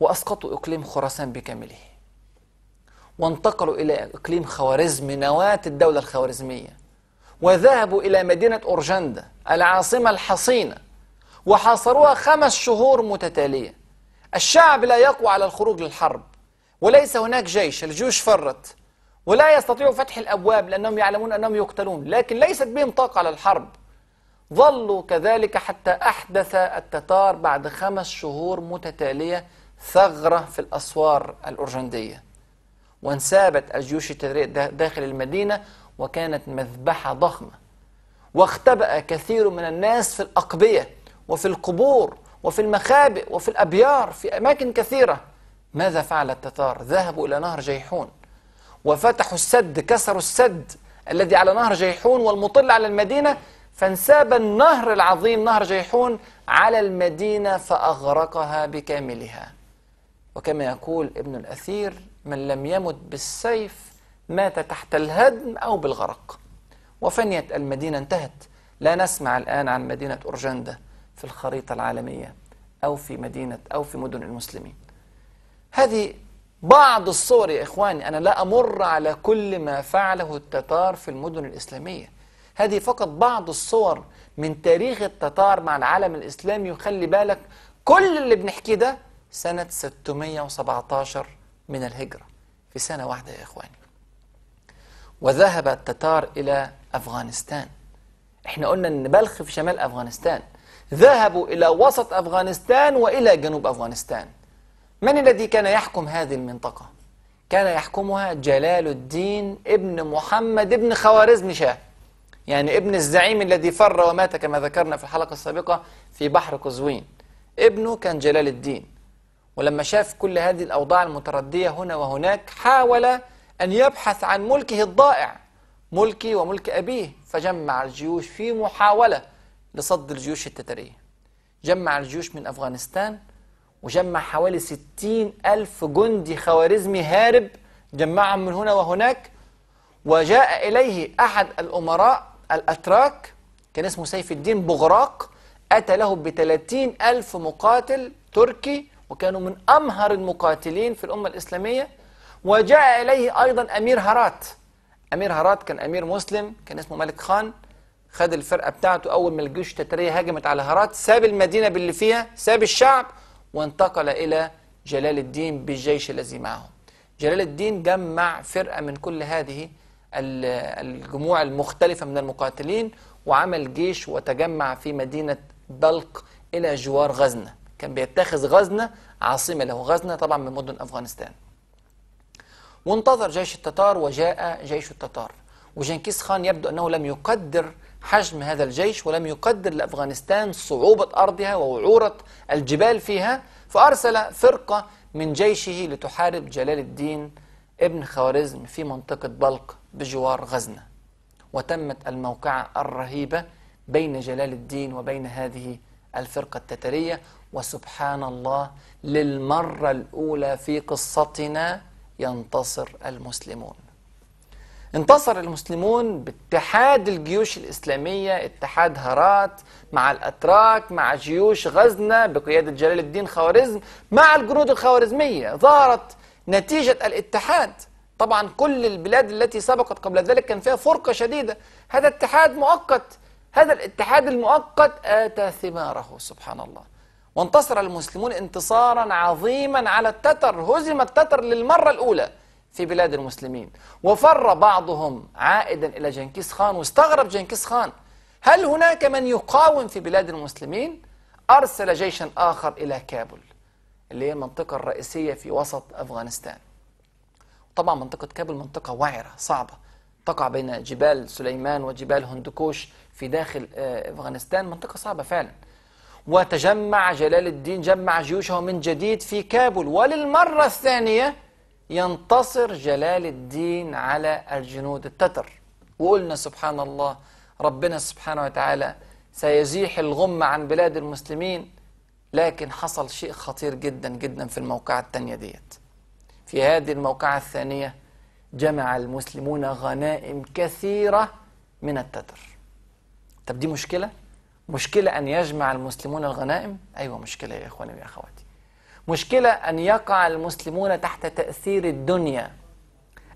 وأسقطوا إقليم خراسان بكامله وانتقلوا إلى إقليم خوارزم نواة الدولة الخوارزمية وذهبوا إلى مدينة أورجندا العاصمة الحصينة وحاصروها خمس شهور متتالية الشعب لا يقوى على الخروج للحرب وليس هناك جيش الجيوش فرت ولا يستطيعوا فتح الأبواب لأنهم يعلمون أنهم يقتلون لكن ليست بهم طاقة على الحرب ظلوا كذلك حتى أحدث التتار بعد خمس شهور متتالية ثغرة في الأسوار الأرجندية وانسابت الجيوش داخل المدينة وكانت مذبحة ضخمة واختبأ كثير من الناس في الأقبية وفي القبور وفي المخابئ وفي الأبيار في أماكن كثيرة ماذا فعل التتار؟ ذهبوا إلى نهر جيحون وفتحوا السد كسروا السد الذي على نهر جيحون والمطل على المدينة فانساب النهر العظيم نهر جيحون على المدينة فأغرقها بكاملها وكما يقول ابن الأثير من لم يمت بالسيف مات تحت الهدم أو بالغرق وفنيت المدينة انتهت لا نسمع الآن عن مدينة أورجندا في الخريطة العالمية أو في مدينة أو في مدن المسلمين هذه بعض الصور يا إخواني أنا لا أمر على كل ما فعله التتار في المدن الإسلامية هذه فقط بعض الصور من تاريخ التتار مع العالم الإسلامي وخلي بالك كل اللي بنحكيه ده سنة 617 من الهجرة في سنة واحدة يا إخواني وذهب التتار إلى أفغانستان إحنا قلنا أن بلخ في شمال أفغانستان ذهبوا إلى وسط أفغانستان وإلى جنوب أفغانستان من الذي كان يحكم هذه المنطقة؟ كان يحكمها جلال الدين ابن محمد ابن خوارزم شاه يعني ابن الزعيم الذي فر ومات كما ذكرنا في الحلقة السابقة في بحر قزوين ابنه كان جلال الدين ولما شاف كل هذه الأوضاع المتردية هنا وهناك حاول أن يبحث عن ملكه الضائع ملكي وملك أبيه فجمع الجيوش في محاولة لصد الجيوش التتارية جمع الجيوش من أفغانستان وجمع حوالي ستين ألف جندي خوارزمي هارب جمعهم من هنا وهناك وجاء إليه أحد الأمراء الأتراك كان اسمه سيف الدين بغراق أتى له بثلاثين ألف مقاتل تركي وكانوا من أمهر المقاتلين في الأمة الإسلامية وجاء إليه أيضا أمير هرات أمير هرات كان أمير مسلم كان اسمه ملك خان خد الفرقة بتاعته أول ما الجيوش التتارية هاجمت على هرات ساب المدينة باللي فيها ساب الشعب وانتقل إلى جلال الدين بالجيش الذي معه جلال الدين جمع فرقة من كل هذه الجموع المختلفة من المقاتلين وعمل جيش وتجمع في مدينة بلق إلى جوار غزنة كان بيتخذ غزنة عاصمة له غزنة طبعا من مدن أفغانستان وانتظر جيش التتار وجاء جيش التتار وجنكيز خان يبدو أنه لم يقدر حجم هذا الجيش ولم يقدر لأفغانستان صعوبة أرضها ووعورة الجبال فيها فأرسل فرقة من جيشه لتحارب جلال الدين ابن خوارزم في منطقة بلق بجوار غزنة وتمت الموقعة الرهيبة بين جلال الدين وبين هذه الفرقة التترية وسبحان الله للمرة الأولى في قصتنا ينتصر المسلمون انتصر المسلمون باتحاد الجيوش الإسلامية اتحاد هارات مع الأتراك مع جيوش غزنة بقيادة جلال الدين خوارزم مع الجنود الخوارزمية ظهرت نتيجة الاتحاد طبعا كل البلاد التي سبقت قبل ذلك كان فيها فرقة شديدة هذا اتحاد مؤقت هذا الاتحاد المؤقت آتى ثماره سبحان الله وانتصر المسلمون انتصارا عظيما على التتر هزم التتر للمرة الأولى في بلاد المسلمين وفر بعضهم عائدا إلى جنكيز خان واستغرب جنكيز خان هل هناك من يقاوم في بلاد المسلمين؟ أرسل جيشا آخر إلى كابل اللي هي المنطقة الرئيسية في وسط أفغانستان طبعا منطقة كابل منطقة وعرة صعبة تقع بين جبال سليمان وجبال هندكوش في داخل آه، أفغانستان منطقة صعبة فعلا وتجمع جلال الدين جمع جيوشه من جديد في كابول وللمرة الثانية ينتصر جلال الدين على الجنود التتر وقلنا سبحان الله ربنا سبحانه وتعالى سيزيح الغم عن بلاد المسلمين لكن حصل شيء خطير جدا جدا في الموقعة الثانية ديت في هذه الموقعة الثانية جمع المسلمون غنائم كثيرة من التتر طب دي مشكلة؟ مشكلة أن يجمع المسلمون الغنائم؟ أيوة مشكلة يا إخواني يا أخواتي مشكلة أن يقع المسلمون تحت تأثير الدنيا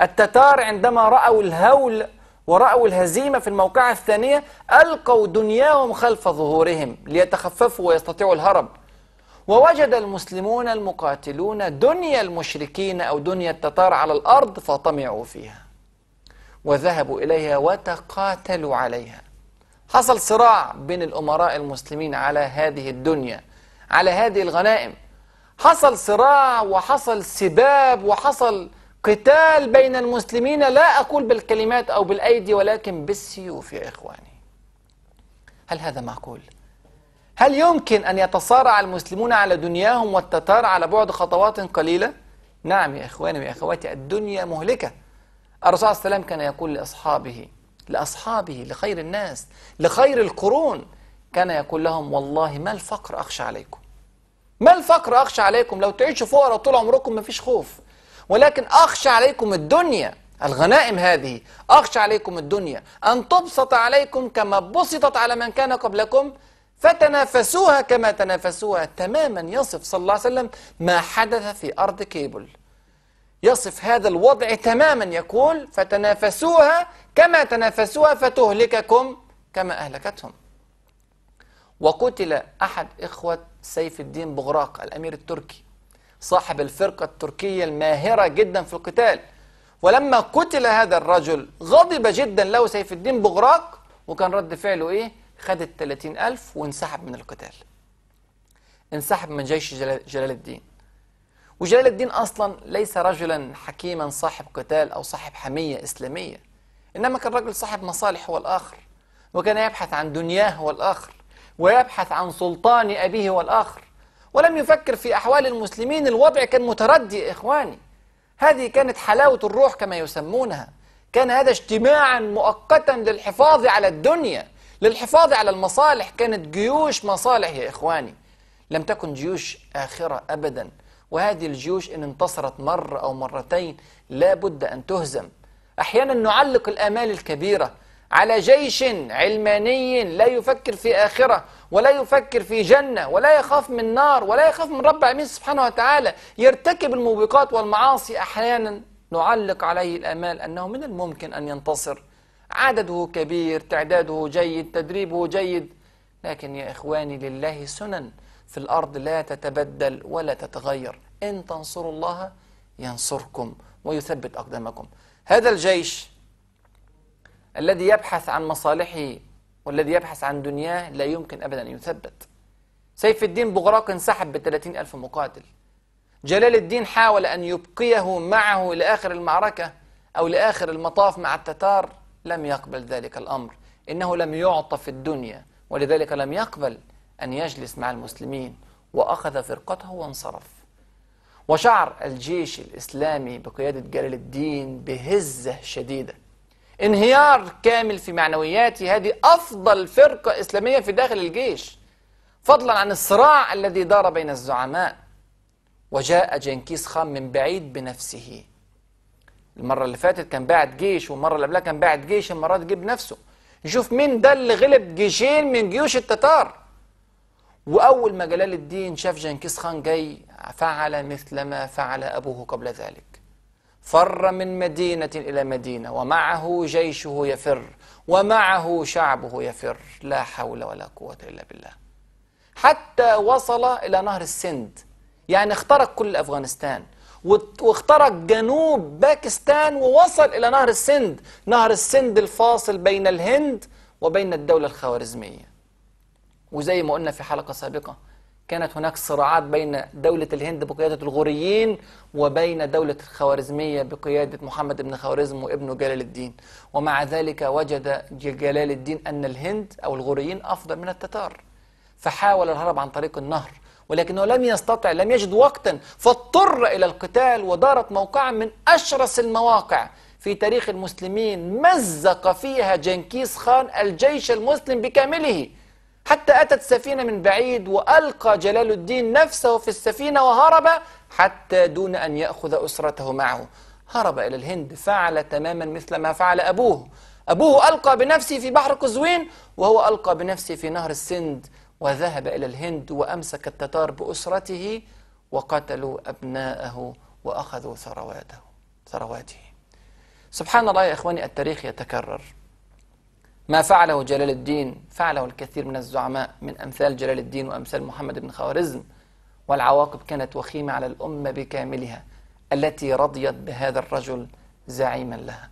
التتار عندما رأوا الهول ورأوا الهزيمة في الموقعة الثانية ألقوا دنياهم خلف ظهورهم ليتخففوا ويستطيعوا الهرب ووجد المسلمون المقاتلون دنيا المشركين أو دنيا التتار على الأرض فطمعوا فيها وذهبوا إليها وتقاتلوا عليها حصل صراع بين الأمراء المسلمين على هذه الدنيا على هذه الغنائم حصل صراع وحصل سباب وحصل قتال بين المسلمين لا أقول بالكلمات أو بالأيدي ولكن بالسيوف يا إخواني هل هذا معقول؟ هل يمكن أن يتصارع المسلمون على دنياهم والتتار على بعد خطوات قليلة؟ نعم يا إخواني ويا أخواتي الدنيا مهلكة الرسول صلى الله عليه وسلم كان يقول لأصحابه لأصحابه لخير الناس لخير القرون كان يقول لهم والله ما الفقر أخشى عليكم ما الفقر أخشى عليكم لو تعيشوا فقراء طول عمركم ما فيش خوف ولكن أخشى عليكم الدنيا الغنائم هذه أخشى عليكم الدنيا أن تبسط عليكم كما بسطت على من كان قبلكم فتنافسوها كما تنافسوها تماما يصف صلى الله عليه وسلم ما حدث في أرض كيبل يصف هذا الوضع تماما يقول فتنافسوها كما تنافسوها فتهلككم كما أهلكتهم وقتل أحد إخوة سيف الدين بغراق الأمير التركي صاحب الفرقة التركية الماهرة جدا في القتال ولما قتل هذا الرجل غضب جدا له سيف الدين بغراق وكان رد فعله إيه؟ خد ال 30000 وانسحب من القتال انسحب من جيش جلال, جلال الدين وجلال الدين أصلا ليس رجلا حكيما صاحب قتال أو صاحب حمية إسلامية إنما كان رجل صاحب مصالح هو الآخر وكان يبحث عن دنياه هو الآخر ويبحث عن سلطان أبيه هو الآخر ولم يفكر في أحوال المسلمين الوضع كان متردي يا إخواني هذه كانت حلاوة الروح كما يسمونها كان هذا اجتماعا مؤقتا للحفاظ على الدنيا للحفاظ على المصالح كانت جيوش مصالح يا إخواني لم تكن جيوش آخرة أبدا وهذه الجيوش إن انتصرت مرة أو مرتين لا بد أن تهزم أحيانا نعلق الآمال الكبيرة على جيش علماني لا يفكر في آخرة ولا يفكر في جنة ولا يخاف من نار ولا يخاف من رب العالمين سبحانه وتعالى يرتكب الموبقات والمعاصي أحيانا نعلق عليه الآمال أنه من الممكن أن ينتصر عدده كبير تعداده جيد تدريبه جيد لكن يا إخواني لله سنن في الأرض لا تتبدل ولا تتغير إن تنصروا الله ينصركم ويثبت أقدامكم هذا الجيش الذي يبحث عن مصالحه والذي يبحث عن دنياه لا يمكن أبدا أن يثبت سيف الدين بغراق انسحب بثلاثين ألف مقاتل جلال الدين حاول أن يبقيه معه لآخر المعركة أو لآخر المطاف مع التتار لم يقبل ذلك الأمر إنه لم يعطى في الدنيا ولذلك لم يقبل أن يجلس مع المسلمين وأخذ فرقته وانصرف وشعر الجيش الإسلامي بقيادة جلال الدين بهزة شديدة انهيار كامل في معنوياته هذه أفضل فرقة إسلامية في داخل الجيش فضلا عن الصراع الذي دار بين الزعماء وجاء جنكيز خان من بعيد بنفسه المرة اللي فاتت كان باعت جيش والمرة اللي قبلها كان باعت جيش المرة دي جيب نفسه نشوف مين ده اللي غلب جيشين من جيوش التتار وأول ما جلال الدين شاف جنكيز خان جاي فعل مثل ما فعل أبوه قبل ذلك فر من مدينة إلى مدينة ومعه جيشه يفر ومعه شعبه يفر لا حول ولا قوة إلا بالله حتى وصل إلى نهر السند يعني اخترق كل أفغانستان واخترق جنوب باكستان ووصل إلى نهر السند نهر السند الفاصل بين الهند وبين الدولة الخوارزمية وزي ما قلنا في حلقة سابقة كانت هناك صراعات بين دولة الهند بقيادة الغوريين وبين دولة الخوارزمية بقيادة محمد بن خوارزم وابنه جلال الدين ومع ذلك وجد جلال الدين أن الهند أو الغوريين أفضل من التتار فحاول الهرب عن طريق النهر ولكنه لم يستطع لم يجد وقتا فاضطر إلى القتال ودارت موقعا من أشرس المواقع في تاريخ المسلمين مزق فيها جنكيز خان الجيش المسلم بكامله حتى أتت سفينة من بعيد وألقى جلال الدين نفسه في السفينة وهرب حتى دون أن يأخذ أسرته معه هرب إلى الهند فعل تماما مثل ما فعل أبوه أبوه ألقى بنفسه في بحر قزوين وهو ألقى بنفسه في نهر السند وذهب إلى الهند وأمسك التتار بأسرته وقتلوا أبناءه وأخذوا ثرواته ثرواته سبحان الله يا إخواني التاريخ يتكرر ما فعله جلال الدين فعله الكثير من الزعماء من أمثال جلال الدين وأمثال محمد بن خوارزم والعواقب كانت وخيمة على الأمة بكاملها التي رضيت بهذا الرجل زعيما لها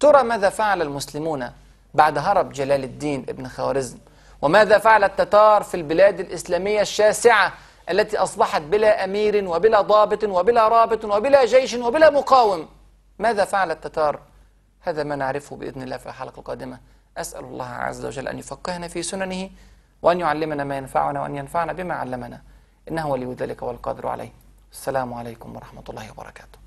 ترى ماذا فعل المسلمون بعد هرب جلال الدين ابن خوارزم وماذا فعل التتار في البلاد الإسلامية الشاسعة التي أصبحت بلا أمير وبلا ضابط وبلا رابط وبلا جيش وبلا مقاوم ماذا فعل التتار؟ هذا ما نعرفه بإذن الله في الحلقة القادمة أسأل الله عز وجل أن يفقهنا في سننه وأن يعلمنا ما ينفعنا وأن ينفعنا بما علمنا إنه ولي ذلك والقادر عليه السلام عليكم ورحمة الله وبركاته